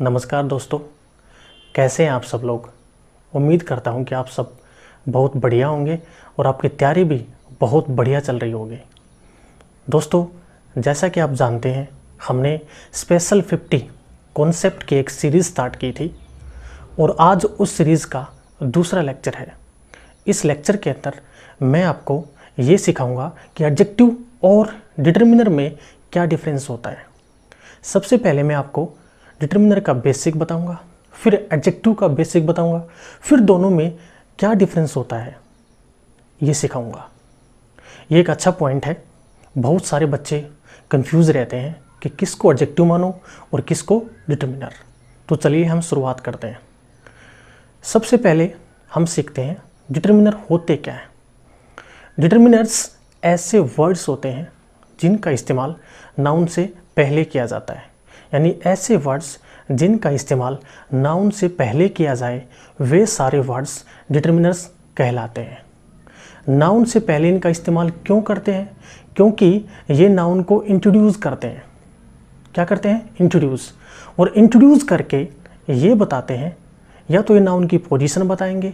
नमस्कार दोस्तों कैसे हैं आप सब लोग उम्मीद करता हूं कि आप सब बहुत बढ़िया होंगे और आपकी तैयारी भी बहुत बढ़िया चल रही होगी दोस्तों जैसा कि आप जानते हैं हमने स्पेशल 50 कॉन्सेप्ट की एक सीरीज़ स्टार्ट की थी और आज उस सीरीज़ का दूसरा लेक्चर है इस लेक्चर के अंदर मैं आपको ये सिखाऊंगा कि एडजेक्टिव और डिटर्मिनर में क्या डिफरेंस होता है सबसे पहले मैं आपको डिटर्मिनर का बेसिक बताऊंगा फिर एडजेक्टिव का बेसिक बताऊंगा फिर दोनों में क्या डिफरेंस होता है ये सिखाऊंगा ये एक अच्छा पॉइंट है बहुत सारे बच्चे कंफ्यूज रहते हैं कि किसको एडजेक्टिव मानो और किसको डिटर्मिनर तो चलिए हम शुरुआत करते हैं सबसे पहले हम सीखते हैं डिटर्मिनर होते क्या हैं डिटर्मिनर्स ऐसे वर्ड्स होते हैं जिनका इस्तेमाल नाउन से पहले किया जाता है यानी ऐसे वर्ड्स जिनका इस्तेमाल नाउन से पहले किया जाए वे सारे वर्ड्स डिटर्मिनर्स कहलाते हैं नाउन से पहले इनका इस्तेमाल क्यों करते हैं क्योंकि ये नाउन को इंट्रोड्यूस करते हैं क्या करते हैं इंट्रोड्यूस और इंट्रोड्यूस करके ये बताते हैं या तो ये नाउन की पोजीशन बताएंगे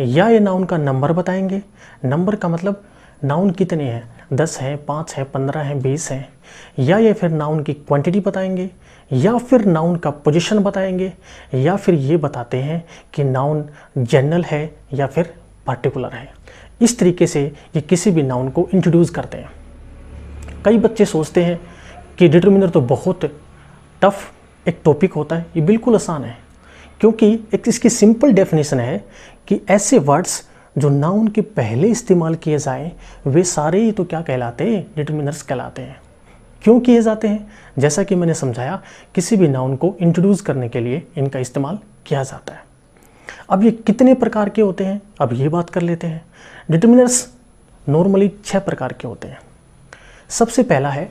या ये नाउन का नंबर बताएंगे नंबर का मतलब नाउन कितने हैं दस हैं पाँच हैं पंद्रह हैं बीस हैं या ये फिर नाउन की क्वांटिटी बताएंगे या फिर नाउन का पोजीशन बताएंगे या फिर ये बताते हैं कि नाउन जनरल है या फिर पार्टिकुलर है इस तरीके से ये किसी भी नाउन को इंट्रोड्यूस करते हैं कई बच्चे सोचते हैं कि डिटर्मिनर तो बहुत टफ एक टॉपिक होता है ये बिल्कुल आसान है क्योंकि एक इसकी सिंपल डेफिनेशन है कि ऐसे वर्ड्स जो नाउन के पहले इस्तेमाल किए जाएं वे सारे ही तो क्या कहलाते हैं डिटर्मिनर्स कहलाते हैं क्यों किए जाते हैं जैसा कि मैंने समझाया किसी भी नाउन को इंट्रोड्यूस करने के लिए इनका इस्तेमाल किया जाता है अब ये कितने प्रकार के होते हैं अब ये बात कर लेते हैं डिटर्मिनर्स नॉर्मली छः प्रकार के होते हैं सबसे पहला है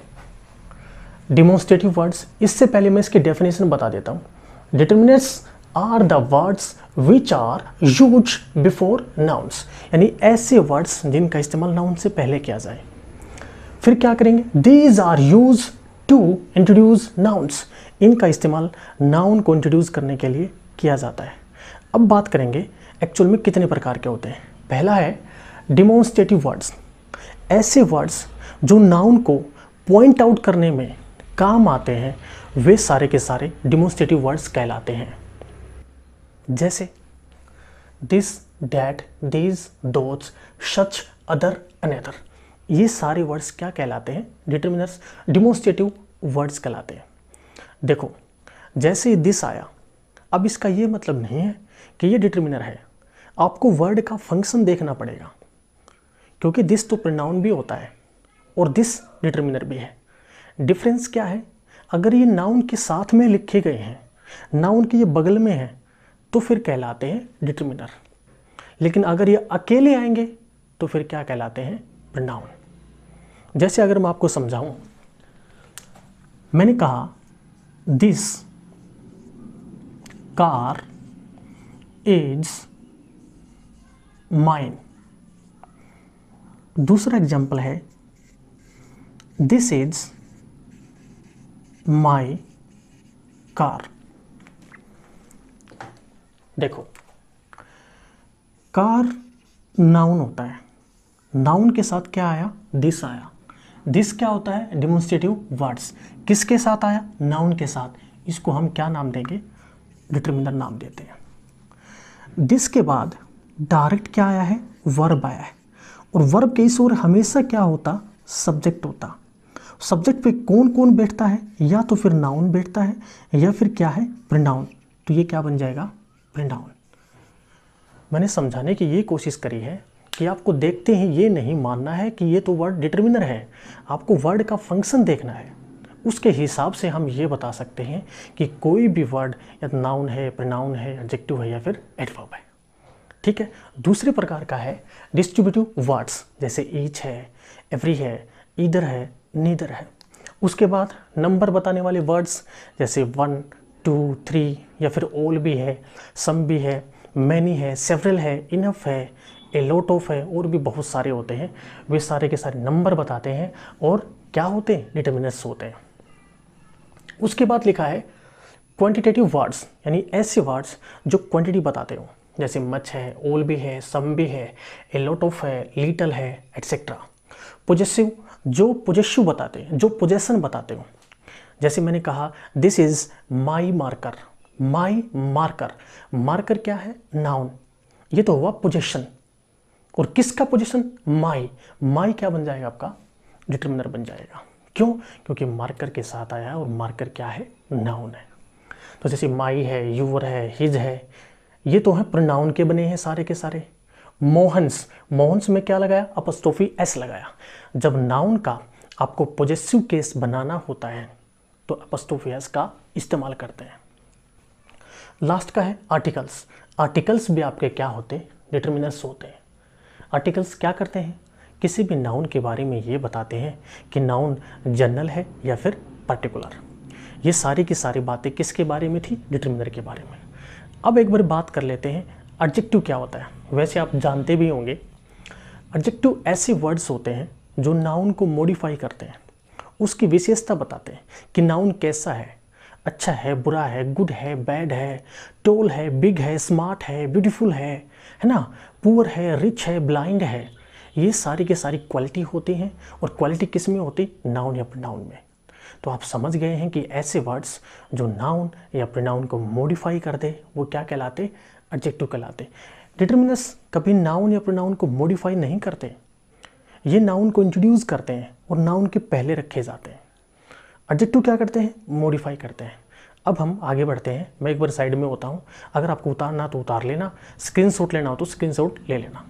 डिमोन्स्ट्रेटिव वर्ड्स इससे पहले मैं इसकी डेफिनेशन बता देता हूँ determiners are the words which are use before nouns यानी ऐसे वर्ड्स जिनका इस्तेमाल नाउन से पहले किया जाए फिर क्या करेंगे these are use to introduce nouns इनका इस्तेमाल नाउन को इंट्रोड्यूस करने के लिए किया जाता है अब बात करेंगे एक्चुअल में कितने प्रकार के होते हैं पहला है डिमोन्स्ट्रेटिव वर्ड्स ऐसे वर्ड्स जो नाउन को पॉइंट आउट करने में काम आते हैं वे सारे के सारे डिमोन्स्ट्रेटिव वर्ड्स कहलाते हैं जैसे this that these those such other another ये सारे वर्ड्स क्या कहलाते हैं डिटर्मिनर्स डिमोन्स्ट्रेटिव वर्ड्स कहलाते हैं देखो जैसे दिस आया अब इसका ये मतलब नहीं है कि ये डिटर्मिनर है आपको वर्ड का फंक्शन देखना पड़ेगा क्योंकि दिस तो प्रनाउन भी होता है और दिस डिटर्मिनर भी है डिफरेंस क्या है अगर ये नाउन के साथ में लिखे गए हैं नाउन के ये बगल में है तो फिर कहलाते हैं डिटर्मिनर लेकिन अगर ये अकेले आएंगे तो फिर क्या कहलाते हैं प्रनाउन जैसे अगर मैं आपको समझाऊं मैंने कहा दिस कार इज माइन दूसरा एग्जाम्पल है दिस इज माई कार देखो कार नाउन होता है नाउन के साथ क्या आया दिस आया दिस क्या होता है डिमोन्स्ट्रेटिव वर्ड्स किसके साथ आया नाउन के साथ इसको हम क्या नाम देंगे डिटर्मिनर नाम देते हैं दिस के बाद डायरेक्ट क्या आया है वर्ब आया है और वर्ब के इस ओर हमेशा क्या होता सब्जेक्ट होता सब्जेक्ट पे कौन कौन बैठता है या तो फिर नाउन बैठता है या फिर क्या है प्रिंडाउन तो ये क्या बन जाएगा प्रिंडाउन मैंने समझाने की ये कोशिश करी है कि आपको देखते ही ये नहीं मानना है कि ये तो वर्ड डिटर्मिनर है आपको वर्ड का फंक्शन देखना है उसके हिसाब से हम ये बता सकते हैं कि कोई भी वर्ड या नाउन है प्रनाउन है एडजेक्टिव है या फिर एडवर्ब है ठीक है दूसरे प्रकार का है डिस्ट्रीब्यूटिव वर्ड्स जैसे ईच है एवरी है ईदर है नीदर है उसके बाद नंबर बताने वाले वर्ड्स जैसे वन टू थ्री या फिर ओल भी है सम भी है मैनी है सेवरल है इनफ है ए लोट ऑफ है और भी बहुत सारे होते हैं वे सारे के सारे नंबर बताते हैं और क्या होते हैं डिटर्मिनेंट्स होते हैं उसके बाद लिखा है क्वांटिटेटिव वर्ड्स यानी ऐसे वर्ड्स जो क्वांटिटी बताते हो जैसे मच है ओल भी है सम भी है ए लोट ऑफ है लिटल है एट्सेट्रा पोजेसिव जो पोजेसिव बताते हैं जो पोजेसन बताते हो जैसे मैंने कहा this is my marker my marker marker क्या है नाउन ये तो हुआ पोजेशन और किसका पोजिशन माई माई क्या बन जाएगा आपका डिटर्मिनर बन जाएगा क्यों क्योंकि मार्कर के साथ आया है और मार्कर क्या है नाउन है तो जैसे माई है यूवर है हिज है ये तो है प्रनाउन के बने हैं सारे के सारे मोहन्स मोहन्स में क्या लगाया अपस्टोफी एस लगाया जब नाउन का आपको पोजेसिव केस बनाना होता है तो अपस्टोफी एस का इस्तेमाल करते हैं लास्ट का है आर्टिकल्स आर्टिकल्स भी आपके क्या होते डिटर्मिनर्स होते हैं आर्टिकल्स क्या करते हैं किसी भी नाउन के बारे में ये बताते हैं कि नाउन जनरल है या फिर पर्टिकुलर ये सारी की सारी बातें किसके बारे में थी डिटर्मिनर के बारे में अब एक बार बात कर लेते हैं एडजेक्टिव क्या होता है वैसे आप जानते भी होंगे एडजेक्टिव ऐसे वर्ड्स होते हैं जो नाउन को मॉडिफाई करते हैं उसकी विशेषता बताते हैं कि नाउन कैसा है अच्छा है बुरा है गुड है बैड है टोल है बिग है स्मार्ट है ब्यूटीफुल है है ना पुअर है रिच है ब्लाइंड है ये सारी के सारी क्वालिटी होती हैं और क्वालिटी किस में होती नाउन या प्रोनाउन में तो आप समझ गए हैं कि ऐसे वर्ड्स जो नाउन या प्रोनाउन को मॉडिफाई कर दे वो क्या कहलाते एडजेक्टिव कहलाते डिटर्मिनस कभी नाउन या प्रोनाउन को मॉडिफाई नहीं करते ये नाउन को इंट्रोड्यूस करते हैं और नाउन के पहले रखे जाते हैं एडजेक्टिव क्या करते हैं मॉडिफाई करते हैं अब हम आगे बढ़ते हैं मैं एक बार साइड में होता हूँ अगर आपको उतारना तो उतार लेना स्क्रीन लेना हो तो स्क्रीन ले लेना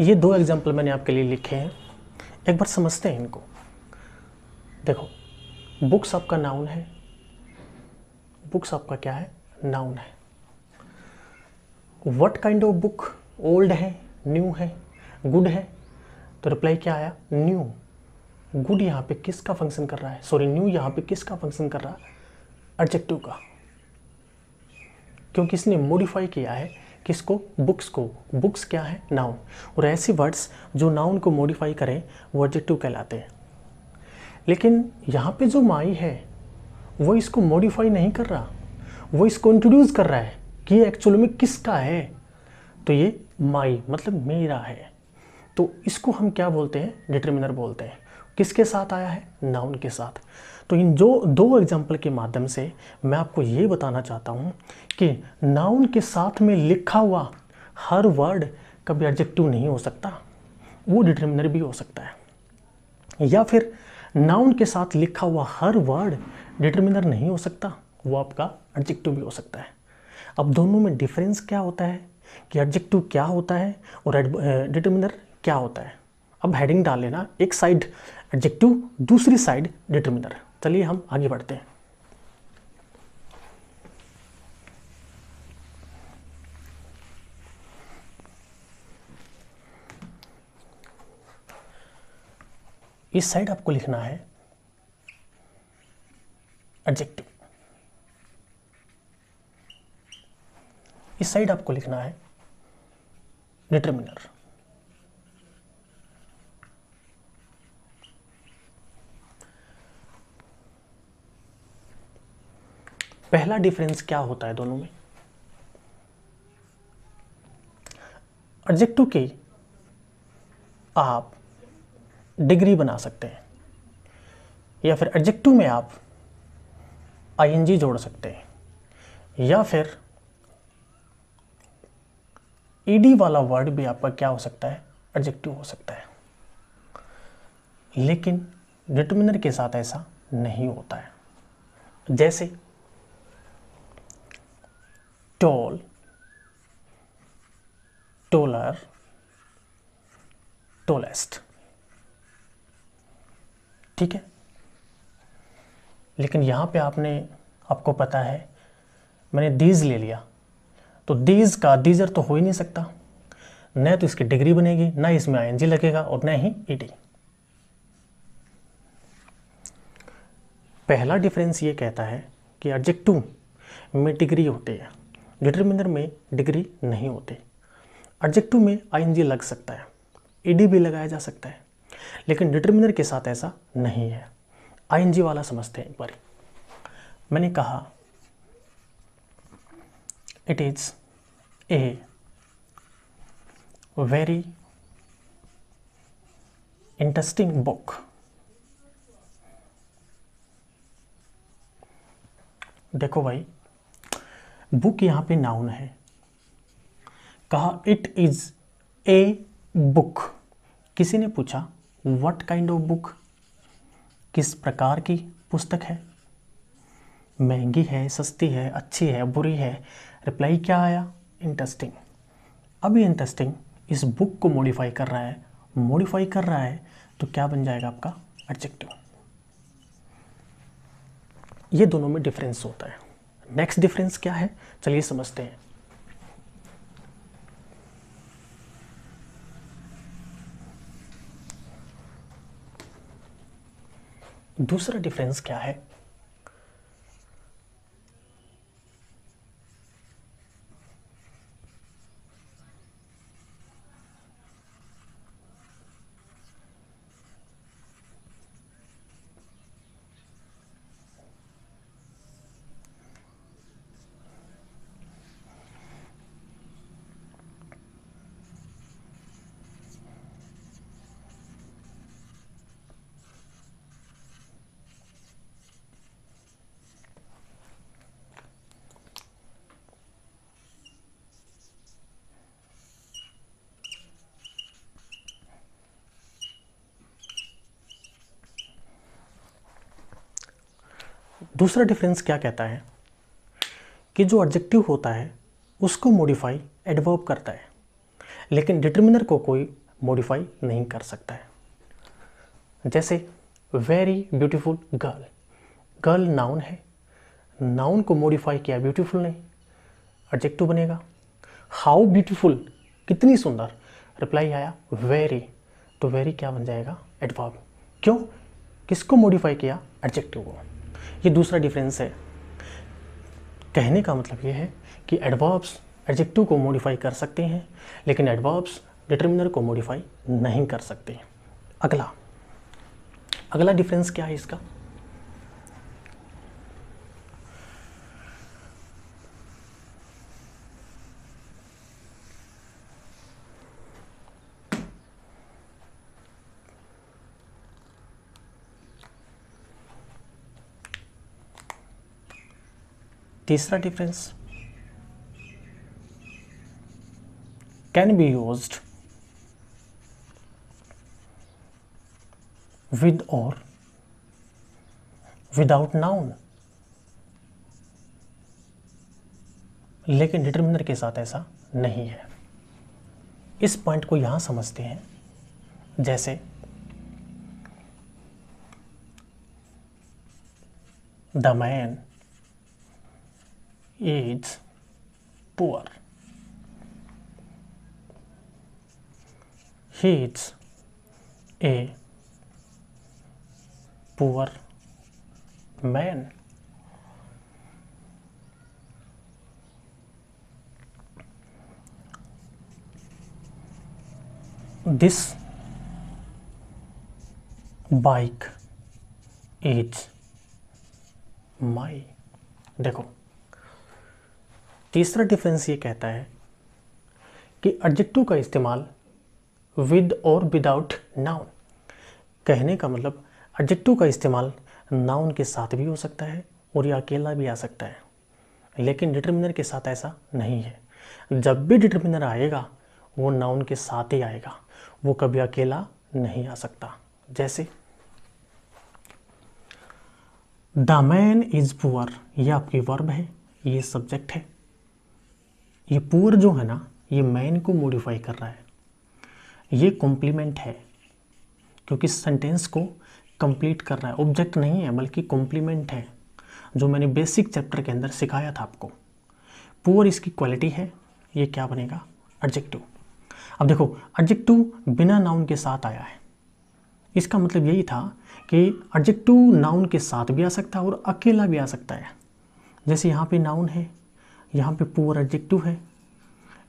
ये दो एग्जाम्पल मैंने आपके लिए लिखे हैं एक बार समझते हैं इनको देखो बुक्स आपका नाउन है बुक्स आपका क्या है नाउन है what kind of book old है न्यू है गुड है तो रिप्लाई क्या आया न्यू गुड यहाँ पे किसका फंक्शन कर रहा है सॉरी न्यू यहाँ पे किसका फंक्शन कर रहा है एडजेक्टिव का क्योंकि इसने मॉडिफाई किया है किसको बुक्स को बुक्स क्या है नाउन और ऐसे वर्ड्स जो नाउन को मॉडिफाई करें वो एडजेक्टिव कहलाते हैं लेकिन यहाँ पे जो माई है वो इसको मॉडिफाई नहीं कर रहा वो इसको इंट्रोड्यूस कर रहा है कि ये एक्चुअल में किसका है तो ये माई मतलब मेरा है तो इसको हम क्या बोलते हैं डिटर्मिनर बोलते हैं किसके साथ आया है नाउन के साथ तो इन जो दो एग्जाम्पल के माध्यम से मैं आपको ये बताना चाहता हूँ कि नाउन के साथ में लिखा हुआ हर वर्ड कभी एडजेक्टिव नहीं हो सकता वो डिटर्मिनर भी हो सकता है या फिर नाउन के साथ लिखा हुआ हर वर्ड डिटर्मिनर नहीं हो सकता वो आपका एडजेक्टिव भी हो सकता है अब दोनों में डिफरेंस क्या होता है कि एडजेक्टिव क्या होता है और डिटर्मिनर क्या होता है अब हेडिंग डाल लेना एक साइड एडजेक्टिव दूसरी साइड डिटर्मिनर चलिए हम आगे बढ़ते हैं इस साइड आपको लिखना है एडजेक्टिव इस साइड आपको लिखना है डिटर्मिनर पहला डिफरेंस क्या होता है दोनों में ऑब्जेक्टिव के आप डिग्री बना सकते हैं या फिर एडजेक्टिव में आप आईएनजी जोड़ सकते हैं या फिर ईडी वाला वर्ड भी आपका क्या हो सकता है एडजेक्टिव हो सकता है लेकिन डिटर्मिनर के साथ ऐसा नहीं होता है जैसे tall taller tallest ठीक है लेकिन यहां पे आपने आपको पता है मैंने दीज ले लिया तो दीज का दीजर तो हो ही नहीं सकता न तो इसकी डिग्री बनेगी ना इसमें आईएनजी लगेगा और न ही ईडी पहला डिफरेंस ये कहता है कि टू में डिग्री होती है डिटर्मिनर में डिग्री नहीं होते एडजेक्टिव में आईएनजी लग सकता है ईडी भी लगाया जा सकता है लेकिन डिटर्मिनर के साथ ऐसा नहीं है आईएनजी वाला समझते हैं एक बार मैंने कहा it is a very interesting book देखो भाई बुक यहां पे नाउन है कहा इट इज ए बुक किसी ने पूछा वट काइंड ऑफ बुक किस प्रकार की पुस्तक है महंगी है सस्ती है अच्छी है बुरी है रिप्लाई क्या आया इंटरेस्टिंग अभी इंटरेस्टिंग इस बुक को मॉडिफाई कर रहा है मॉडिफाई कर रहा है तो क्या बन जाएगा आपका एडजेक्टिव ये दोनों में डिफरेंस होता है नेक्स्ट डिफरेंस क्या है चलिए समझते हैं दूसरा डिफरेंस क्या है दूसरा डिफरेंस क्या कहता है कि जो ऑब्जेक्टिव होता है उसको मॉडिफाई एडवर्ब करता है लेकिन डिटर्मिनर को कोई मॉडिफाई नहीं कर सकता है जैसे very beautiful girl girl noun है नाउन को मॉडिफाई किया ब्यूटीफुल नहीं ऑब्जेक्टिव बनेगा हाउ ब्यूटीफुल कितनी सुंदर रिप्लाई आया वेरी तो वेरी क्या बन जाएगा एडवर्ब क्यों किसको मॉडिफाई किया एडजेक्टिव को ये दूसरा डिफरेंस है कहने का मतलब ये है कि एडवर्ब्स एडजेक्टिव को मॉडिफाई कर सकते हैं लेकिन एडवर्ब्स डिटर्मिनर को मॉडिफाई नहीं कर सकते अगला अगला डिफरेंस क्या है इसका तीसरा difference can be use with और विदाउट नाउन लेकिन डिटर्मिनर के साथ ऐसा नहीं है इस पॉइंट को यहां समझते हैं जैसे the man is poor. He is a poor man. This bike is my देखो तीसरा डिफरेंस ये कहता है कि एडजेक्टिव का इस्तेमाल विद और विदाउट नाउन कहने का मतलब एडजेक्टिव का इस्तेमाल नाउन के साथ भी हो सकता है और यह अकेला भी आ सकता है लेकिन डिटर्मिनर के साथ ऐसा नहीं है जब भी डिटर्मिनर आएगा वो नाउन के साथ ही आएगा वो कभी अकेला नहीं आ सकता जैसे द मैन इज पुअर ये आपकी वर्ब है ये सब्जेक्ट है ये पूर जो है ना ये मैन को मॉडिफाई कर रहा है ये कॉम्प्लीमेंट है क्योंकि सेंटेंस को कंप्लीट कर रहा है ऑब्जेक्ट नहीं है बल्कि कॉम्प्लीमेंट है जो मैंने बेसिक चैप्टर के अंदर सिखाया था आपको पुअर इसकी क्वालिटी है ये क्या बनेगा एडजेक्टिव अब देखो एडजेक्टिव बिना नाउन के साथ आया है इसका मतलब यही था कि एडजेक्टिव नाउन के साथ भी आ सकता है और अकेला भी आ सकता है जैसे यहाँ पे नाउन है यहाँ पे पुअर एडजेक्टिव है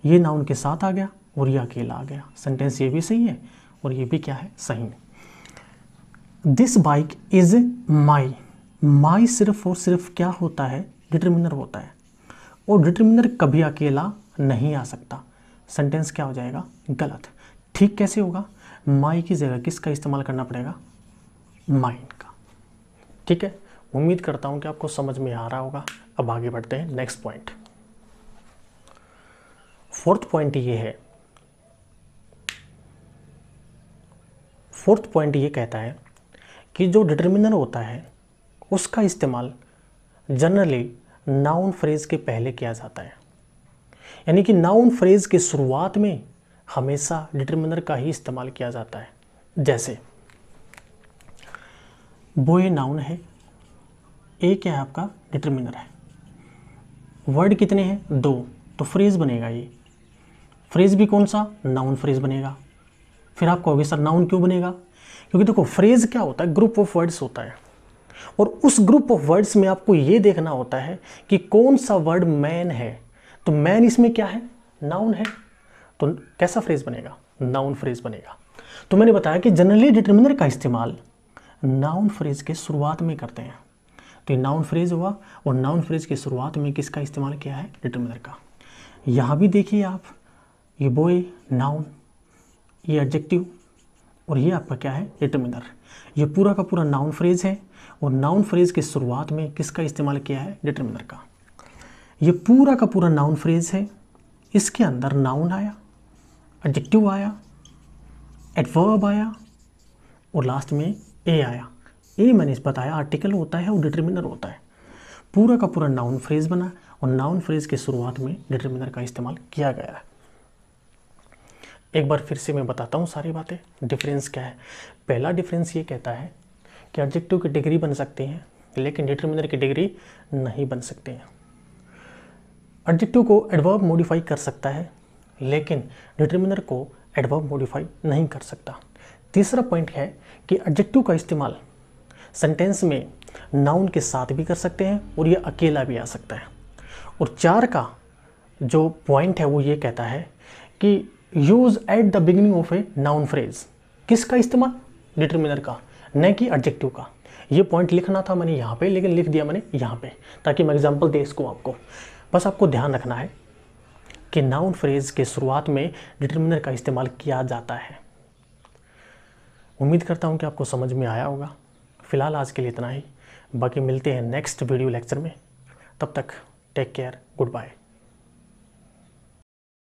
ये नाउन के साथ आ गया और ये अकेला आ गया सेंटेंस ये भी सही है और ये भी क्या है सही है this bike is my my सिर्फ और सिर्फ क्या होता है डिटर्मिनर होता है और डिटर्मिनर कभी अकेला नहीं आ सकता सेंटेंस क्या हो जाएगा गलत ठीक कैसे होगा माई की जगह किसका इस्तेमाल करना पड़ेगा माइंड का ठीक है उम्मीद करता हूँ कि आपको समझ में आ रहा होगा अब आगे बढ़ते हैं नेक्स्ट पॉइंट फोर्थ पॉइंट ये है फोर्थ पॉइंट ये कहता है कि जो डिटर्मिनर होता है उसका इस्तेमाल जनरली नाउन फ्रेज के पहले किया जाता है यानी कि नाउन फ्रेज के शुरुआत में हमेशा डिटर्मिनर का ही इस्तेमाल किया जाता है जैसे वो ये नाउन है ए क्या है आपका डिटर्मिनर है वर्ड कितने हैं दो तो फ्रेज बनेगा ये फ्रेज भी कौन सा नाउन फ्रेज बनेगा फिर आप कहोगे सर नाउन क्यों बनेगा क्योंकि देखो फ्रेज क्या होता है ग्रुप ऑफ वर्ड्स होता है और उस ग्रुप ऑफ वर्ड्स में आपको ये देखना होता है कि कौन सा वर्ड मैन है तो मैन इसमें क्या है नाउन है तो कैसा फ्रेज बनेगा नाउन फ्रेज बनेगा तो मैंने बताया कि जनरली डिटर्मिनर का इस्तेमाल नाउन फ्रेज के शुरुआत में करते हैं तो ये नाउन फ्रेज हुआ और नाउन फ्रेज के शुरुआत में किसका इस्तेमाल किया है डिटर्मिनर का यहाँ भी देखिए आप ये बोए नाउन ये एडजेक्टिव और ये आपका क्या है डिटर्मिनर ये पूरा का पूरा नाउन फ्रेज है और नाउन फ्रेज की शुरुआत में किसका इस्तेमाल किया है डिटर्मिनर का ये पूरा का पूरा नाउन फ्रेज है इसके अंदर नाउन आया एडजेक्टिव आया एडवर्ब आया और लास्ट में ए आया ए मैंने इस बताया आर्टिकल होता है और डिटर्मिनर होता है पूरा का पूरा नाउन फ्रेज बना और नाउन फ्रेज की शुरुआत में डिटर्मिनर का इस्तेमाल किया गया है एक बार फिर से मैं बताता हूँ सारी बातें डिफरेंस क्या है पहला डिफरेंस ये कहता है कि एडजेक्टिव की डिग्री बन सकती हैं लेकिन डिटर्मिनर की डिग्री नहीं बन सकती हैं एडजेक्टिव को एडवर्ब मॉडिफाई कर सकता है लेकिन डिटर्मिनर को एडवर्ब मॉडिफाई नहीं कर सकता तीसरा पॉइंट है कि एडजेक्टिव का इस्तेमाल सेंटेंस में नाउन के साथ भी कर सकते हैं और यह अकेला भी आ सकता है और चार का जो पॉइंट है वो ये कहता है कि use at the beginning of a noun phrase किसका इस्तेमाल डिटर्मिनर का न कि एडजेक्टिव का ये पॉइंट लिखना था मैंने यहाँ पे लेकिन लिख दिया मैंने यहाँ पे ताकि मैं एग्जांपल दे इसको आपको बस आपको ध्यान रखना है कि नाउन फ्रेज के शुरुआत में डिटर्मिनर का इस्तेमाल किया जाता है उम्मीद करता हूँ कि आपको समझ में आया होगा फिलहाल आज के लिए इतना ही बाकी मिलते हैं नेक्स्ट वीडियो लेक्चर में तब तक टेक केयर गुड बाय